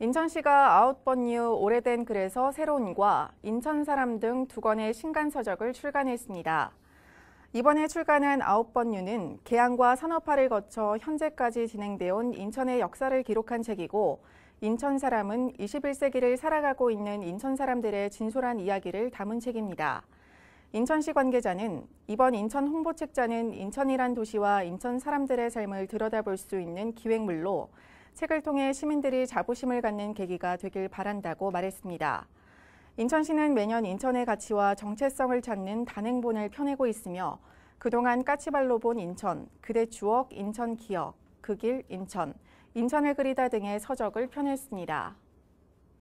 인천시가 아홉 번 이후 오래된 글에서 새로운과 인천 사람 등 두 권의 신간 서적을 출간했습니다. 이번에 출간한 아홉 번 뉴는 개항과 산업화를 거쳐 현재까지 진행되어 온 인천의 역사를 기록한 책이고 인천 사람은 21세기를 살아가고 있는 인천 사람들의 진솔한 이야기를 담은 책입니다. 인천시 관계자는 이번 인천 홍보책자는 인천이란 도시와 인천 사람들의 삶을 들여다볼 수 있는 기획물로 책을 통해 시민들이 자부심을 갖는 계기가 되길 바란다고 말했습니다. 인천시는 매년 인천의 가치와 정체성을 찾는 단행본을 펴내고 있으며 그동안 까치발로 본 인천, 그대 주억 인천 기억, 그길 인천, 인천을 그리다 등의 서적을 펴냈습니다.